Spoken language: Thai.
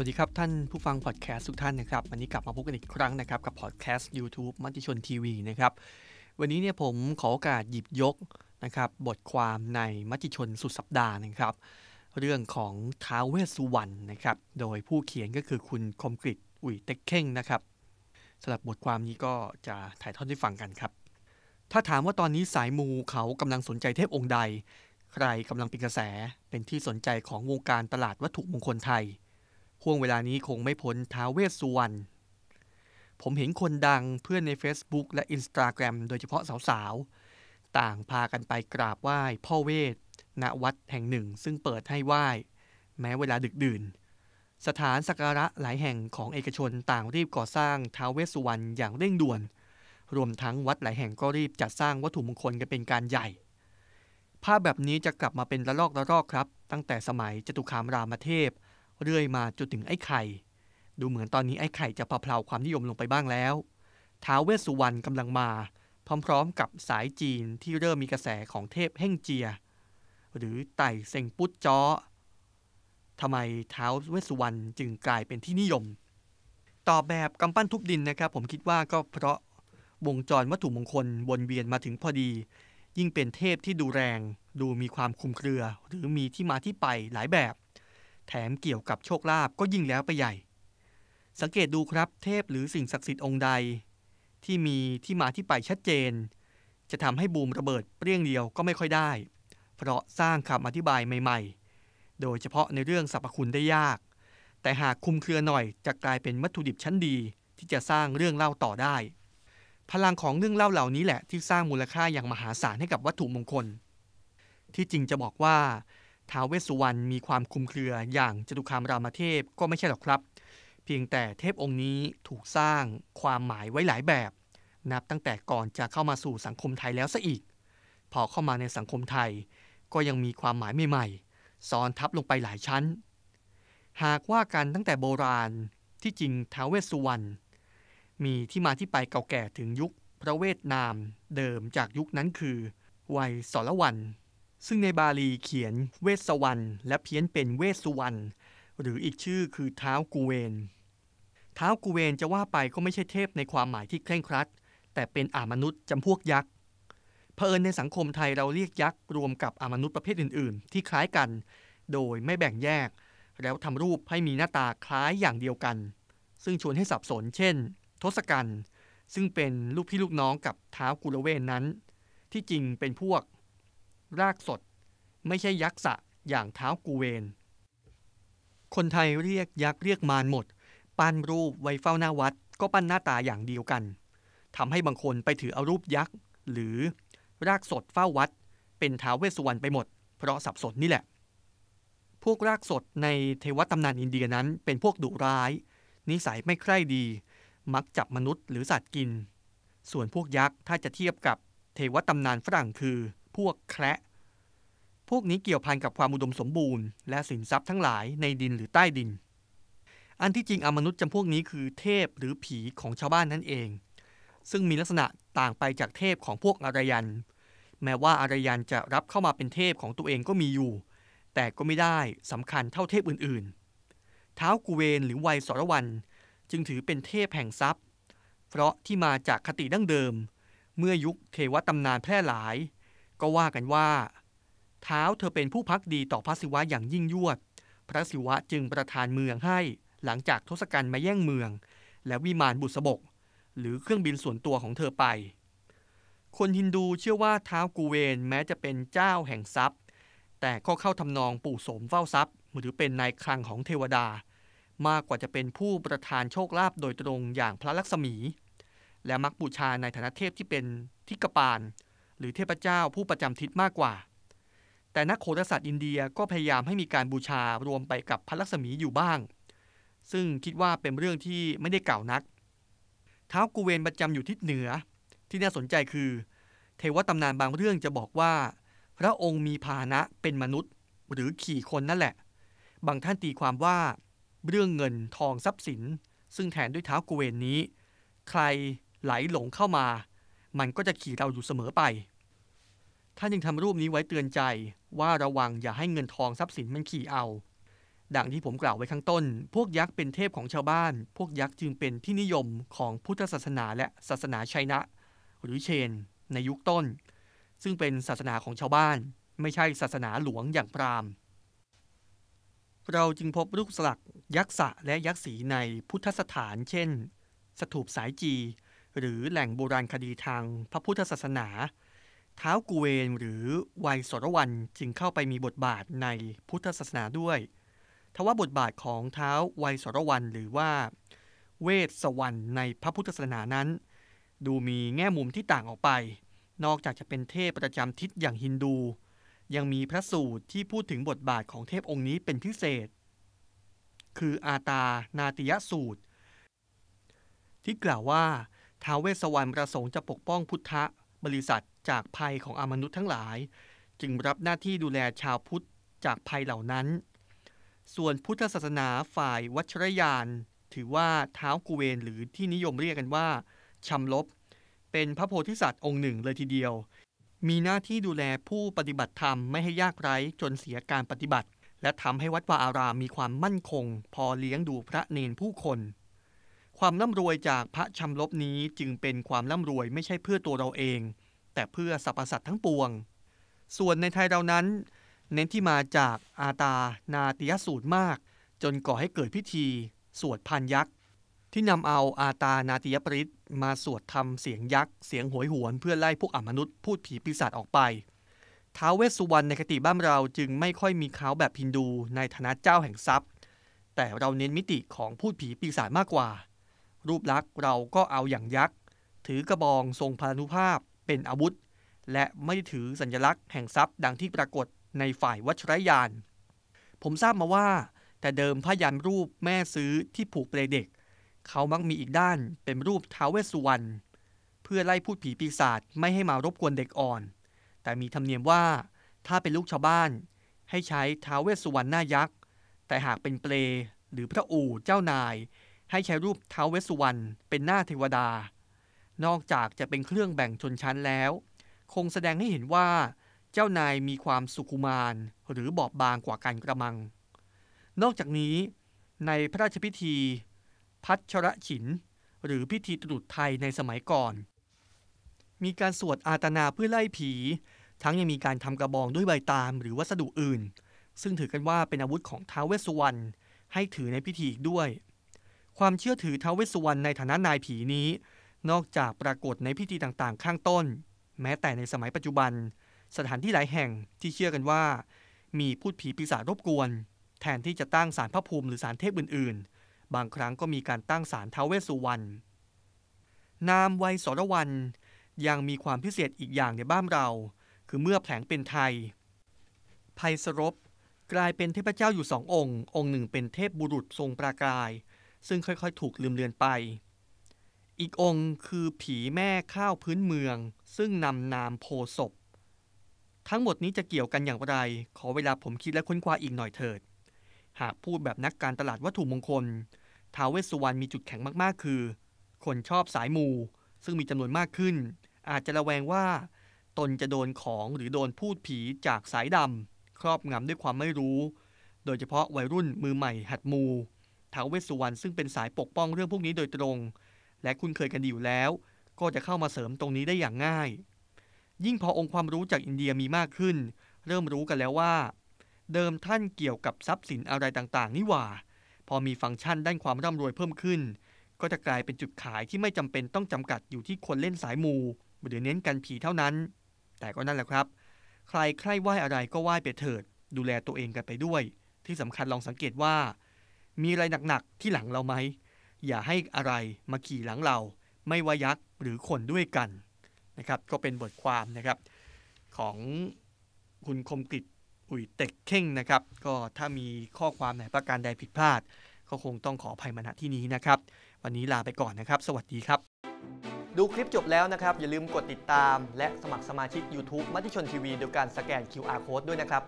วัสดีครับท่านผู้ฟังพอดแคสต์ทุกท่านนะครับ วันนี้กลับมาพบกันอีกครั้งนะครับ กับพอดแคสต์ YouTube มัติชนทีวีนะครับ วันนี้เนี่ยผมขอโอกาสหยิบยกนะครับบทความในมัติชนสุดสัปดาห์นะครับเรื่องของท้าวเวสสุวรรณนะครับโดยผู้เขียนก็คือคุณคมกริตอุ่ยเต็กเข่งนะครับสำหรับบทความนี้ก็จะถ่ายทอดให้ฟังกันครับ ถ้าถามว่าตอนนี้สายมูเขากำลังสนใจเทพองค์ใด ใครกำลังเป็นกระแสเป็นที่สนใจของวงการตลาดวัตถุมงคลไทยห่วงเวลานี้คงไม่พ้นท้าเวสสุวรรณ ผมเห็นคนดังเพื่อนใน Facebook และ Instagram โดยเฉพาะสาวๆ ต่างพากันไปกราบไหว้พ่อเวสณวัดแห่งหนึ่ง ซึ่งเปิดให้ไหว้ แม้เวลาดึกดื่น สถานสักการะหลายแห่งของเอกชนต่างรีบก่อสร้างท้าเวสสุวรรณอย่างเร่งด่วน รวมทั้งวัดหลายแห่งก็รีบจัดสร้างวัตถุมงคลกันเป็นการใหญ่ ภาพแบบนี้จะกลับมาเป็นระลอกระลอกครับ ตั้งแต่สมัยจตุคามรามเทพเรื่อยมาจนถึงไอ้ไข่ ดูเหมือนตอนนี้ไอ้ไข่จะพอเพลาความนิยมลงไปบ้างแล้วท้าวเวสสุวรรณกำลังมา พร้อมๆ กับสายจีนที่เริ่มมีกระแสของเทพแห่งเจีย หรือไต่เซ็งปุ๊ดจ้อทำไมท้าวเวสสุวรรณจึงกลายเป็นที่นิยมตอบแบบกำปั้นทุบดินนะครับผมคิดว่าก็เพราะวงจรวัตถุมงคลวนเวียนมาถึงพอดี ยิ่งเป็นเทพที่ดูแรง ดูมีความคุมเครือ หรือมีที่มาที่ไปหลายแบบแถมเกี่ยวกับโชคลาภก็ยิ่งแล้วไปใหญ่ สังเกตดูครับเทพหรือสิ่งศักดิ์สิทธิ์องค์ใด ที่มีที่มาที่ไปชัดเจน จะทำให้บูมระเบิดเปรี้ยงเดียวก็ไม่ค่อยได้ เพราะสร้างคำอธิบายใหม่ๆ โดยเฉพาะในเรื่องสรรพคุณได้ยาก แต่หากคุมเครือหน่อย จะกลายเป็นวัตถุดิบชั้นดีที่จะสร้างเรื่องเล่าต่อได้ พลังของเรื่องเล่าเหล่านี้แหละที่สร้างมูลค่าอย่างมหาศาลให้กับวัตถุมงคล ที่จริงจะบอกว่าท้าวเวสสุวรรณมีความคุมเครืออย่างจตุคามรามเทพก็ไม่ใช่หรอกครับ เพียงแต่เทพองค์นี้ถูกสร้างความหมายไว้หลายแบบ นับตั้งแต่ก่อนจะเข้ามาสู่สังคมไทยแล้วซะอีก พอเข้ามาในสังคมไทยก็ยังมีความหมายใหม่ๆซ้อนทับลงไปหลายชั้น หากว่ากันตั้งแต่โบราณที่จริงท้าวเวสสุวรรณมีที่มาที่ไปเก่าแก่ถึงยุคพระเวทนาม เดิมจากยุคนั้นคือวัยสรวันซึ่งในบาลีเขียนเวสวรรณและเพี้ยนเป็นเวสุวรรณหรืออีกชื่อคือเท้ากูเวนเท้ากูเวนจะว่าไปก็ไม่ใช่เทพในความหมายที่เคร่งครัดแต่เป็นอามนุษย์จำพวกยักษ์เผอิญในสังคมไทยเราเรียกยักษ์รวมกับอามนุษย์ประเภทอื่นๆ ที่คล้ายกันโดยไม่แบ่งแยก แล้วทำรูปให้มีหน้าตาคล้ายอย่างเดียวกัน ซึ่งชวนให้สับสนเช่นทศกัณฐ์ซึ่งเป็นลูกพี่ลูกน้องกับเท้ากุลเวนนั้น ที่จริงเป็นพวกรากสดไม่ใช่ยักษ์สะอย่างเท้ากูเวน คนไทยเรียกยักษ์เรียกมารหมดปั้นรูปไว้เฝ้าหน้าวัดก็ปั้นหน้าตาอย่างเดียวกันทำให้บางคนไปถือเอารูปยักษ์ หรือ รากสดเฝ้าวัด เป็นท้าวเวสสุวรรณไปหมด เพราะสับสนนี่แหละ พวกรากสดในเทวตำนานอินเดียนั้น เป็นพวกดุร้าย นิสัยไม่ใคร่ดี มักจับมนุษย์หรือสัตว์กิน ส่วนพวกยักษ์ถ้าจะเทียบกับเทวตำนานฝรั่งคือพวกแคระพวกนี้เกี่ยวพันกับความอุดมสมบูรณ์และสินทรัพย์ทั้งหลายในดินหรือใต้ดิน อันที่จริงอมนุษย์จำพวกนี้คือเทพหรือผีของชาวบ้านนั่นเอง ซึ่งมีลักษณะต่างไปจากเทพของพวกอารยัน แม้ว่าอารยันจะรับเข้ามาเป็นเทพของตัวเองก็มีอยู่ แต่ก็ไม่ได้สำคัญเท่าเทพอื่นๆ ท้าวกุเวนหรือไวยสรวันจึงถือเป็นเทพแห่งทรัพย์ เพราะที่มาจากคติดั้งเดิม เมื่อยุคเทวตำนานแพร่หลายก็ว่ากันว่า เท้าเธอเป็นผู้พักดีต่อพระศิวะอย่างยิ่งยวด พระศิวะจึงประทานเมืองให้หลังจากทศกัณฐ์มาแย่งเมือง และวิมานบุษบก หรือเครื่องบินส่วนตัวของเธอไป คนฮินดูเชื่อว่าเท้ากูเวนแม้จะเป็นเจ้าแห่งทรัพย์ แต่ก็เข้าทำนองปู่โสมเฝ้าทรัพย์หรือเป็นนายคลังของเทวดา มากกว่าจะเป็นผู้ประทานโชคลาภโดยตรงอย่างพระลักษมี และมักบูชาในฐานะเทพที่เป็นทิกปานหรือเทพเจ้าผู้ประจำทิศมากกว่า แต่นักโหราศาสตร์อินเดียก็พยายามให้มีการบูชารวมไปกับพระลักษมีอยู่บ้าง ซึ่งคิดว่าเป็นเรื่องที่ไม่ได้กล่าวนัก เท้ากูเวนประจำอยู่ทิศเหนือ ที่น่าสนใจคือ เทวตำนานบางเรื่องจะบอกว่า พระองค์มีพาหนะเป็นมนุษย์หรือขี่คนนั่นแหละ บางท่านตีความว่า เรื่องเงินทองทรัพย์สิน ซึ่งแทนด้วยเท้ากูเวนนี้ ใครไหลหลงเข้ามามันก็จะขี่เราอยู่เสมอไป ท่านจึงทำรูปนี้ไว้เตือนใจว่าระวังอย่าให้เงินทองทรัพย์สินมันขี่เอา ดังที่ผมกล่าวไว้ข้างต้น พวกยักษ์เป็นเทพของชาวบ้าน พวกยักษ์จึงเป็นที่นิยมของพุทธศาสนาและศาสนาไชนะ หรือเชน ในยุคต้น ซึ่งเป็นศาสนาของชาวบ้านไม่ใช่ศาสนาหลวงอย่างพราหมณ์ เราจึงพบรูปสลักยักษ์สะและยักษ์สีในพุทธสถานเช่น สถูปสายจีหรือแหล่งโบราณคดีทางพระพุทธศาสนาท้าวกุเวน หรือ ไวยสรวันจึงเข้าไปมีบทบาทในพุทธศาสนาด้วยทว่าบทบาทของเท้าไวยสรวันหรือว่าเวสสวรรค์ในพระพุทธศาสนานั้น ดูมีแง่มุมที่ต่างออกไป นอกจากจะเป็นเทพประจำทิศอย่างฮินดู ยังมีพระสูตร ที่พูดถึงบทบาทของเทพองค์นี้เป็นพิเศษ คืออาตานาติยสูตร ที่กล่าวว่าท้าวเวสสวรรค์ประสงค์จะปกป้องพุทธบริษัทจากภัยของอมนุษย์ทั้งหลาย จึงรับหน้าที่ดูแลชาวพุทธจากภัยเหล่านั้น ส่วนพุทธศาสนาฝ่ายวัชรยาน ถือว่าท้าวกุเวน หรือที่นิยมเรียกกันว่า ชำลบ เป็นพระโพธิสัตว์องค์หนึ่งเลยทีเดียว มีหน้าที่ดูแลผู้ปฏิบัติธรรมไม่ให้ยากไร้จนเสียการปฏิบัติ และทำให้วัดวาอารามมีความมั่นคง พอเลี้ยงดูพระเนนผู้คนความร่ำรวยจากพระชำลบนี้จึงเป็นความร่ำรวยไม่ใช่เพื่อตัวเราเอง แต่เพื่อสรรพสัตว์ทั้งปวง ส่วนในไทยเรานั้น เน้นที่มาจากอาตานาติยสูตรมาก จนก่อให้เกิดพิธี สวดพันยักษ์ที่นำเอาอาตานาติยปริศมาสวดทำเสียงยักษ์เสียงหวยหวน เพื่อไล่พวกอมนุษย์ พูดผีปีศาจออกไป ท้าวเวสสุวรรณในคติบ้านเราจึงไม่ค่อยมีเขาแบบฮินดูในฐานะเจ้าแห่งทรัพย์ แต่เราเน้นมิติของพูดผีปีศาจมากกว่ารูปลักษ์เราก็เอาอย่างยักษ์ ถือกระบองทรงพลานุภาพเป็นอาวุธ และไม่ถือสัญลักษณ์แห่งทรัพย์ดังที่ปรากฏในฝ่ายวัชรยาน ผมทราบมาว่า แต่เดิมพระยันรูปแม่ซื้อที่ผูกเปลเด็ก เขามักมีอีกด้านเป็นรูปท้าวเวสสุวรรณเพื่อไล่พูดผีปีศาจไม่ให้มารบกวนเด็กอ่อน แต่มีธรรมเนียมว่าถ้าเป็นลูกชาวบ้านให้ใช้ท้าวเวสสุวรรณหน้ายักษ์แต่หากเป็นเปลหรือพระอู่เจ้านายให้ใช้รูปเท้าวเวสสุวรรณเป็นหน้าเทวดา นอกจากจะเป็นเครื่องแบ่งชนชั้นแล้ว คงแสดงให้เห็นว่าเจ้านายมีความสุขุมานหรือบอบบางกว่ากันกระมัง นอกจากนี้ในพระราชพิธี พัชระฉินหรือพิธีตรุษไทยในสมัยก่อน มีการสวดอาตนาเพื่อไล่ผี ทั้งยังมีการทำกระบองด้วยใบตามหรือวัสดุอื่น ซึ่งถือกันว่าเป็นอาวุธของท้าวเวสสุวรรณให้ถือในพิธีอีกด้วยความเชื่อถือท้าวเวสสุวรรณในฐานะนายผีนี้ นอกจากปรากฏในพิธีต่าง ๆ ข้างต้น แม้แต่ในสมัยปัจจุบันสถานที่หลายแห่งที่เชื่อกันว่า มีพูดผีปีศาจรบกวน แทนที่จะตั้งศาลพระภูมิหรือศาลเทพอื่นๆ บางครั้งก็มีการตั้งศาลท้าวเวสุวรรณนามไวยสรวันยังมีความพิเศษอีกอย่างในบ้านเรา คือเมื่อแผลงเป็นไทยภัยสรบกลายเป็นเทพเจ้าอยู่สององค์องค์หนึ่ง เป็นเทพบุรุษทรงปรากายซึ่งค่อย ๆถูกลืมเลือนไป อีกองค์คือผีแม่ข้าวพื้นเมือง ซึ่งนำ นามโพศพ ทั้งหมดนี้จะเกี่ยวกันอย่างไร ขอเวลาผมคิดและค้นคว้าอีกหน่อยเถิด หากพูดแบบนักการตลาดวัตถุมงคลท้าวเวสสุวรรณมีจุดแข็งมากๆคือ คนชอบสายมู ซึ่งมีจำนวนมากขึ้น อาจจะระแวงว่า ตนจะโดนของหรือโดนพูดผีจากสายดำครอบงำด้วยความไม่รู้ โดยเฉพาะวัยรุ่นมือใหม่ หัดมูท้าวเวสสุวรรณซึ่งเป็นสายปกป้องเรื่องพวกนี้โดยตรง และคุณเคยกันดีอยู่แล้ว ก็จะเข้ามาเสริมตรงนี้ได้อย่างง่าย ยิ่งพอองค์ความรู้จากอินเดียมีมากขึ้น เริ่มรู้กันแล้วว่า เดิมท่านเกี่ยวกับทรัพย์สินอะไรต่างๆนี่หว่า พอมีฟังก์ชันด้านความร่ำรวยเพิ่มขึ้น ก็จะกลายเป็นจุดขายที่ไม่จำเป็นต้องจำกัดอยู่ที่คนเล่นสายมูหรือเน้นกันผีเท่านั้น แต่ก็นั่นแหละครับ ใครใครไหว้อะไรก็ไหว้ไปเถิด ดูแลตัวเองกันไปด้วย ที่สำคัญลองสังเกตว่ามีอะไรหนักๆ ที่หลังเราไหม อย่าให้อะไรมาขี่หลังเรา ไม่ว่ายักษ์หรือคนด้วยกันนะครับ ก็เป็นบทความนะครับของคุณคมกิจอุ่ยเต็กเข่งนะครับ ก็ถ้ามีข้อความไหนประการใดผิดพลาด ก็คงต้องขออภัยมาณที่นี้นะครับ วันนี้ลาไปก่อนนะครับ สวัสดีครับ ดูคลิปจบแล้วนะครับ อย่าลืมกดติดตามและสมัครสมาชิก YouTube มัติชนทีวีโดยการสแกน QR Code ด้วยนะครับ